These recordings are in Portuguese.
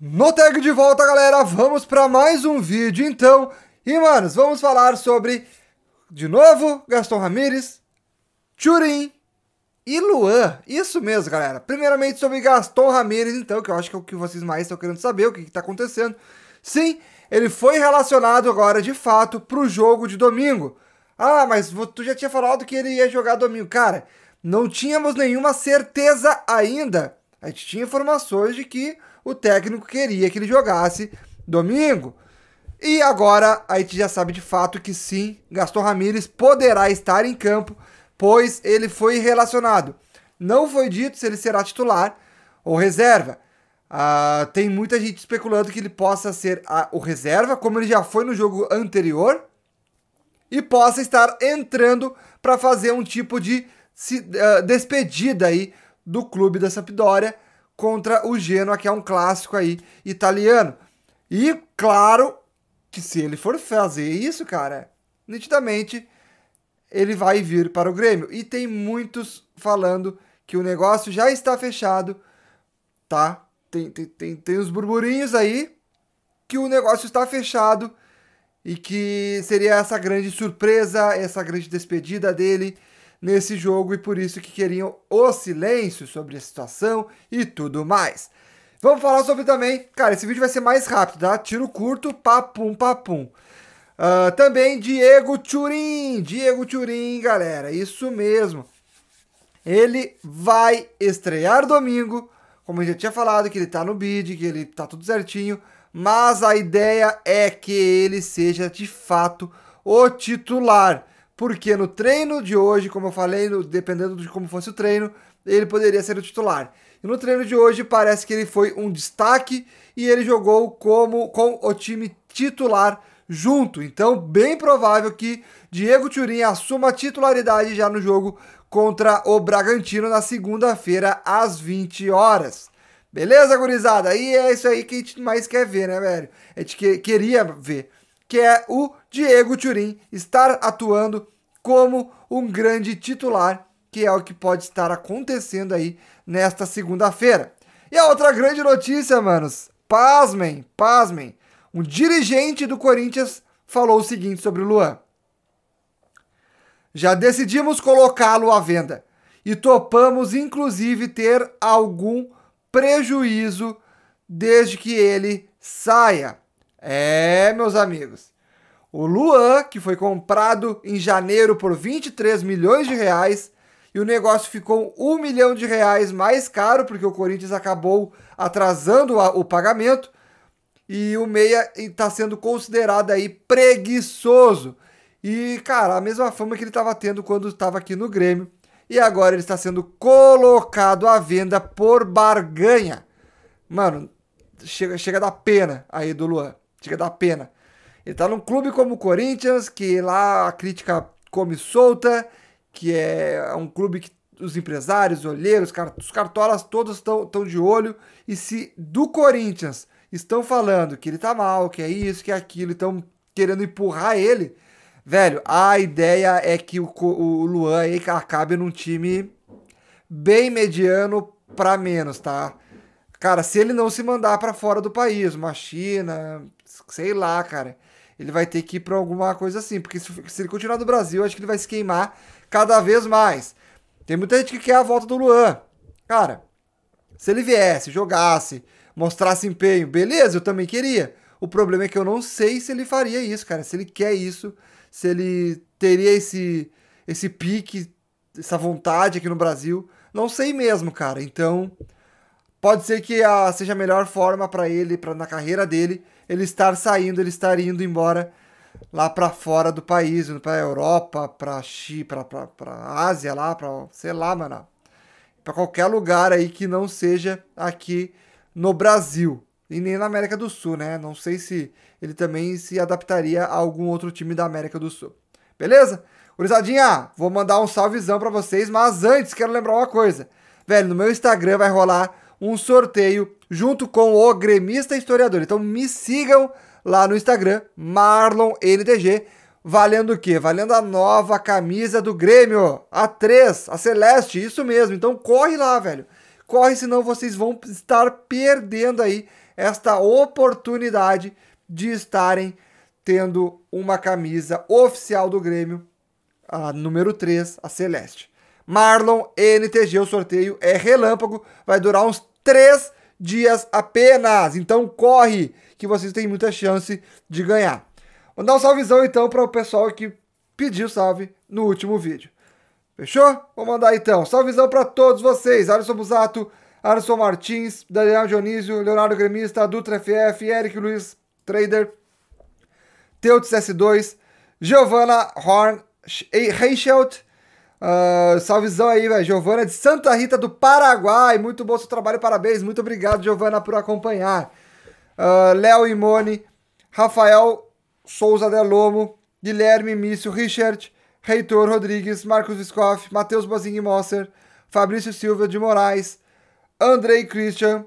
No tag de volta, galera, vamos para mais um vídeo, então. E, manos, vamos falar sobre, de novo, Gaston Ramírez, Turin e Luan. Isso mesmo, galera. Primeiramente sobre Gaston Ramírez, então, que eu acho que é o que vocês mais estão querendo saber, o que está acontecendo. Sim, ele foi relacionado agora, de fato, para o jogo de domingo. Ah, mas tu já tinha falado que ele ia jogar domingo. Cara, não tínhamos nenhuma certeza ainda. A gente tinha informações de que o técnico queria que ele jogasse domingo. E agora a gente já sabe de fato que sim, Gaston Ramírez poderá estar em campo, pois ele foi relacionado. Não foi dito se ele será titular ou reserva. Ah, tem muita gente especulando que ele possa ser a, ah, o reserva, como ele já foi no jogo anterior, e possa estar entrando para fazer um tipo de se, uh, despedida aí do clube da Sampdoria contra o Genoa, que é um clássico aí italiano. E claro que se ele for fazer isso, cara, nitidamente ele vai vir para o Grêmio. E tem muitos falando que o negócio já está fechado, tá? Tem, tem, tem, tem os burburinhos aí que o negócio está fechado e que seria essa grande surpresa, essa grande despedida dele nesse jogo e por isso que queriam o silêncio sobre a situação e tudo mais. Vamos falar sobre também, cara, esse vídeo vai ser mais rápido, tá? Tiro curto, papum, papum. Uh, também Diego Turin, Diego Turin, galera, isso mesmo. Ele vai estrear domingo, como eu já tinha falado, que ele tá no bid, que ele tá tudo certinho, mas a ideia é que ele seja de fato o titular porque no treino de hoje, como eu falei, no, dependendo de como fosse o treino, ele poderia ser o titular. E no treino de hoje parece que ele foi um destaque e ele jogou como com o time titular junto. Então, bem provável que Diego Turim assuma a titularidade já no jogo contra o Bragantino na segunda-feira às 20 horas. Beleza, gurizada? E é isso aí que a gente mais quer ver, né, velho? A gente que, queria ver que é o Diego Turim estar atuando como um grande titular, que é o que pode estar acontecendo aí nesta segunda-feira. E a outra grande notícia, manos, pasmem, pasmem. Um dirigente do Corinthians falou o seguinte sobre o Luan. Já decidimos colocá-lo à venda e topamos inclusive ter algum prejuízo desde que ele saia. É, meus amigos. O Luan, que foi comprado em janeiro por 23 milhões de reais, e o negócio ficou um milhão de reais mais caro, porque o Corinthians acabou atrasando o pagamento, e o Meia está sendo considerado aí preguiçoso. E, cara, a mesma fama que ele estava tendo quando estava aqui no Grêmio. E agora ele está sendo colocado à venda por barganha. Mano, chega, chega da pena aí do Luan. Chega a dar pena. Ele tá num clube como o Corinthians, que lá a crítica come solta, que é um clube que os empresários, os olheiros, os cartolas todos estão de olho. E se do Corinthians estão falando que ele tá mal, que é isso, que é aquilo, estão querendo empurrar ele, velho, a ideia é que o, o Luan aí acabe num time bem mediano para menos, tá? Cara, se ele não se mandar para fora do país, uma China, sei lá, cara, ele vai ter que ir para alguma coisa assim, porque se, se ele continuar no Brasil, acho que ele vai se queimar cada vez mais. Tem muita gente que quer a volta do Luan. Cara, se ele viesse, jogasse, mostrasse empenho, beleza, eu também queria. O problema é que eu não sei se ele faria isso, cara. Se ele quer isso, se ele teria esse, esse pique, essa vontade aqui no Brasil. Não sei mesmo, cara. Então, pode ser que a, ah, seja a melhor forma para ele, para na carreira dele, ele estar saindo, ele estar indo embora lá para fora do país, para a Europa, para Chipre, para Ásia, lá para sei lá, mano, para qualquer lugar aí que não seja aqui no Brasil e nem na América do Sul, né? Não sei se ele também se adaptaria a algum outro time da América do Sul. Beleza? Gurizadinha, vou mandar um salvezão para vocês, mas antes quero lembrar uma coisa. Velho, no meu Instagram vai rolar um sorteio junto com o gremista historiador. Então me sigam lá no Instagram, MarlonNTG, valendo o quê? Valendo a nova camisa do Grêmio, a 3, a Celeste, isso mesmo. Então corre lá, velho. Corre, senão vocês vão estar perdendo aí esta oportunidade de estarem tendo uma camisa oficial do Grêmio, a número 3, a Celeste. Marlon NTG, o sorteio é relâmpago, vai durar uns três dias apenas. Então corre, que vocês têm muita chance de ganhar. Vou dar um salvezão então para o pessoal que pediu salve no último vídeo. Fechou? Vou mandar então. Salvezão para todos vocês. Alisson Busato, Alisson Martins, Daniel Dionísio, Leonardo Gremista, Dutra FF, Eric Luiz Trader, Teutz S2, Giovana Horn, Reichelt, Uh, salvezão aí, velho. Giovana de Santa Rita do Paraguai. Muito bom seu trabalho, parabéns. Muito obrigado, Giovana, por acompanhar. Uh, Léo Imone, Rafael Souza Delomo, Guilherme Mício, Richard, Reitor Rodrigues, Marcos Viscoff, Matheus Bozing Mosser, Fabrício Silva de Moraes, Andrei Christian,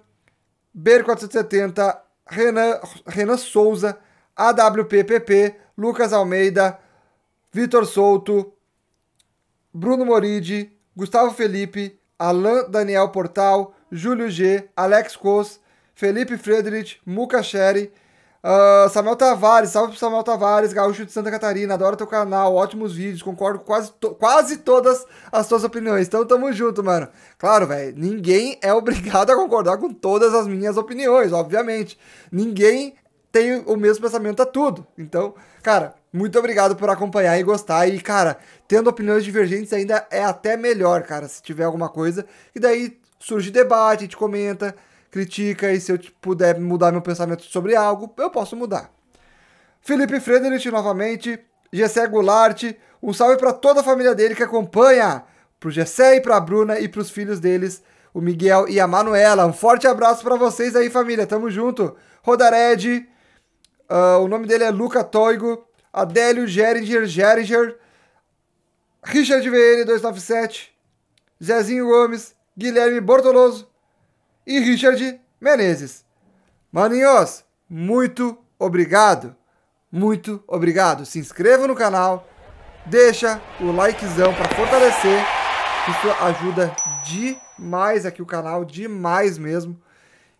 Ber470, Renan, Renan Souza, AWPPP, Lucas Almeida, Vitor Souto, Bruno Moride, Gustavo Felipe, Alain Daniel Portal, Júlio G, Alex Cos, Felipe Friedrich, Muca Sherry, uh, ah, Samuel Tavares, salve pro Samuel Tavares, Gaúcho de Santa Catarina, adoro teu canal, ótimos vídeos, concordo com quase, to quase todas as tuas opiniões. Então tamo junto, mano. Claro, velho, ninguém é obrigado a concordar com todas as minhas opiniões, obviamente. Ninguém tem o mesmo pensamento a tudo. Então, cara, muito obrigado por acompanhar e gostar. E, cara, tendo opiniões divergentes ainda é até melhor, cara, se tiver alguma coisa. E daí surge debate, a gente comenta, critica. E se eu tipo, puder mudar meu pensamento sobre algo, eu posso mudar. Felipe Frederich novamente. Gessé Goulart. Um salve para toda a família dele que acompanha. Pro Gessé e pra Bruna e pros filhos deles, o Miguel e a Manuela. Um forte abraço para vocês aí, família. Tamo junto. Rodared. Uh, o nome dele é Luca Toigo. Adélio Geringer Geringer, Richard VN 297, Zezinho Gomes, Guilherme Bortoloso e Richard Menezes. Maninhos, muito obrigado. Muito obrigado. Se inscreva no canal, deixa o likezão para fortalecer. Isso ajuda demais aqui o canal, demais mesmo.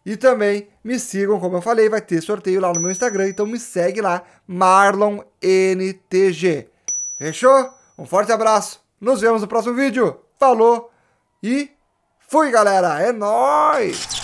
E também me sigam, como eu falei, vai ter sorteio lá no meu Instagram, então me segue lá, MarlonNTG. Fechou? Um forte abraço, nos vemos no próximo vídeo, falou e fui galera, é nóis!